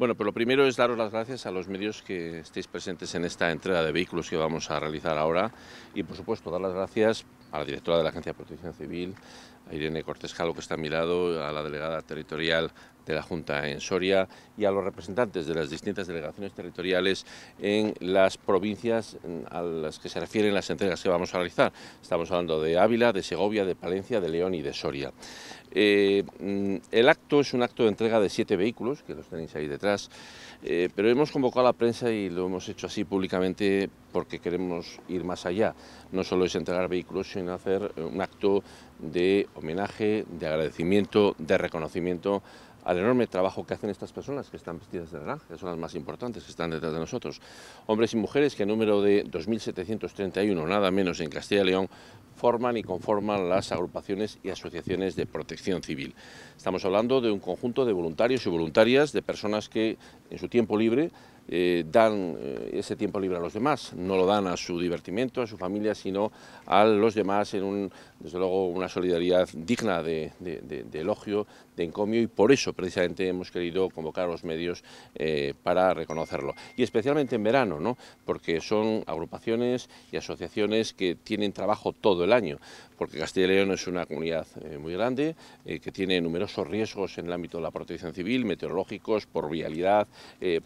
Bueno, pues lo primero es daros las gracias a los medios que estéis presentes en esta entrega de vehículos que vamos a realizar ahora y, por supuesto, dar las gracias a la directora de la Agencia de Protección Civil, a Irene Cortés que está a mi lado, a la delegada territorial de la Junta en Soria y a los representantes de las distintas delegaciones territoriales en las provincias a las que se refieren las entregas que vamos a realizar. Estamos hablando de Ávila, de Segovia, de Palencia, de León y de Soria. Eh, el acto es un acto de entrega de siete vehículos, que los tenéis ahí detrás, eh, pero hemos convocado a la prensa y lo hemos hecho así públicamente porque queremos ir más allá. No solo es entregar vehículos, sino hacer un acto de homenaje, de agradecimiento, de reconocimiento al enorme trabajo que hacen estas personas que están vestidas de granja... que son las más importantes que están detrás de nosotros. Hombres y mujeres que en número de 2.731, nada menos en Castilla y León, forman y conforman las agrupaciones y asociaciones de protección civil. Estamos hablando de un conjunto de voluntarios y voluntarias, de personas que en su tiempo libre eh, dan eh, ese tiempo libre a los demás, no lo dan a su divertimento, a su familia, sino a los demás en, un, desde luego, una solidaridad digna de, elogio, de encomio, y por eso precisamente hemos querido convocar a los medios eh, para reconocerlo. Y especialmente en verano, ¿no? porque son agrupaciones y asociaciones que tienen trabajo todo el año, porque Castilla y León es una comunidad muy grande, que tiene numerosos riesgos en el ámbito de la protección civil, meteorológicos, por vialidad,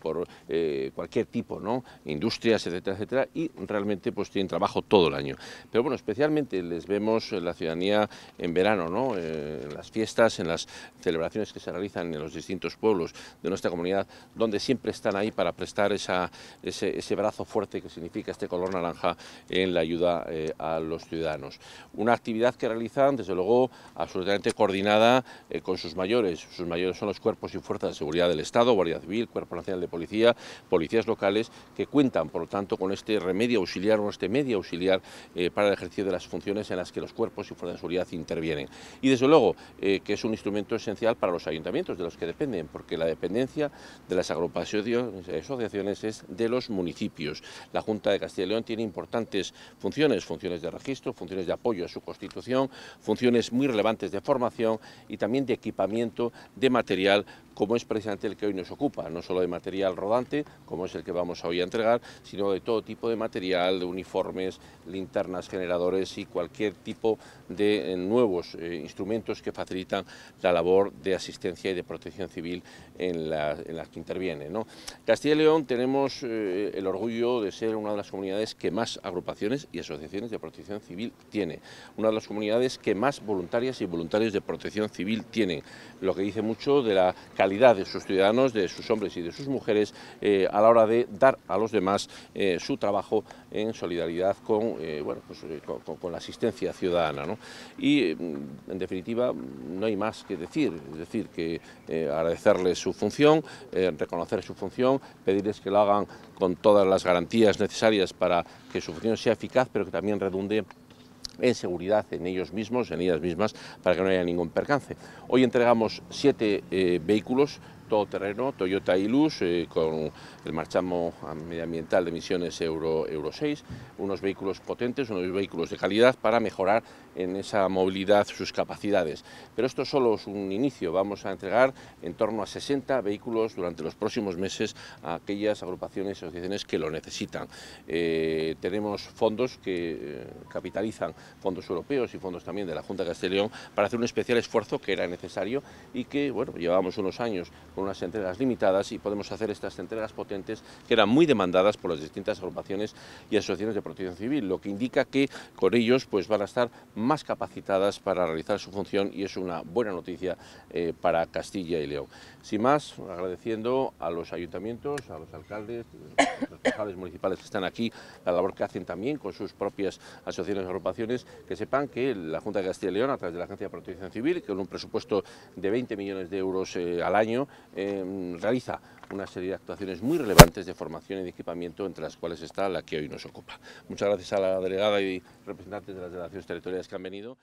por... Eh, cualquier tipo, industrias, etcétera, etcétera, y realmente pues tienen trabajo todo el año. Pero bueno, especialmente les vemos en la ciudadanía en verano, ¿no? Eh, en las fiestas, en las celebraciones que se realizan en los distintos pueblos de nuestra comunidad, donde siempre están ahí para prestar ese, brazo fuerte que significa este color naranja en la ayuda eh, a los ciudadanos. Una actividad que realizan, desde luego, absolutamente coordinada con sus mayores. Sus mayores son los cuerpos y fuerzas de seguridad del Estado, Guardia Civil, Cuerpo Nacional de Policía policías locales que cuentan, por lo tanto, con este remedio auxiliar o este medio auxiliar eh, para el ejercicio de las funciones en las que los cuerpos y fuerzas de seguridad intervienen. Y desde luego eh, que es un instrumento esencial para los ayuntamientos de los que dependen, porque la dependencia de las agrupaciones, asociaciones es de los municipios. La Junta de Castilla y León tiene importantes funciones, funciones de registro, funciones de apoyo a su constitución, funciones muy relevantes de formación y también de equipamiento de material como es precisamente el que hoy nos ocupa, no solo de material rodante, como es el que vamos hoy a entregar, sino de todo tipo de material, de uniformes, linternas, generadores y cualquier tipo de eh, nuevos eh, instrumentos que facilitan la labor de asistencia y de protección civil en, las que interviene. ¿no? Castilla y León tenemos eh, el orgullo de ser una de las comunidades que más agrupaciones y asociaciones de protección civil tiene, una de las comunidades que más voluntarias y voluntarios de protección civil tienen, lo que dice mucho de la de sus ciudadanos, de sus hombres y de sus mujeres, eh, a la hora de dar a los demás eh, su trabajo en solidaridad con, eh, bueno, pues, con, la asistencia ciudadana. Y, mm, en definitiva, no hay más que decir, es decir, que agradecerles su función, reconocer su función, pedirles que lo hagan con todas las garantías necesarias para que su función sea eficaz, pero que también redunde en seguridad en ellos mismos, en ellas mismas, para que no haya ningún percance. Hoy entregamos siete eh, vehículos terreno, Toyota y Luz... Eh, con el marchamo medioambiental de emisiones Euro, Euro 6, unos vehículos potentes, unos vehículos de calidad para mejorar en esa movilidad sus capacidades. Pero esto solo es un inicio, vamos a entregar en torno a 60 vehículos durante los próximos meses a aquellas agrupaciones y asociaciones que lo necesitan. Eh, tenemos fondos que eh, capitalizan fondos europeos y fondos también de la Junta de Castellón para hacer un especial esfuerzo que era necesario y que, bueno, llevábamos unos años con unas entregas limitadas y podemos hacer estas entregas potentes que eran muy demandadas por las distintas agrupaciones y asociaciones de protección civil, lo que indica que con ellos pues, van a estar más capacitadas para realizar su función y es una buena noticia eh, para Castilla y León. Sin más, agradeciendo a los ayuntamientos, a los alcaldes, a los concejales municipales que están aquí, la labor que hacen también con sus propias asociaciones y agrupaciones, que sepan que la Junta de Castilla y León, a través de la Agencia de Protección Civil, con un presupuesto de 20 millones de euros eh, al año, Em, realiza una serie de actuaciones muy relevantes de formación y de equipamiento, entre las cuales está la que hoy nos ocupa. Muchas gracias a la delegada y representantes de las delegaciones territoriales que han venido.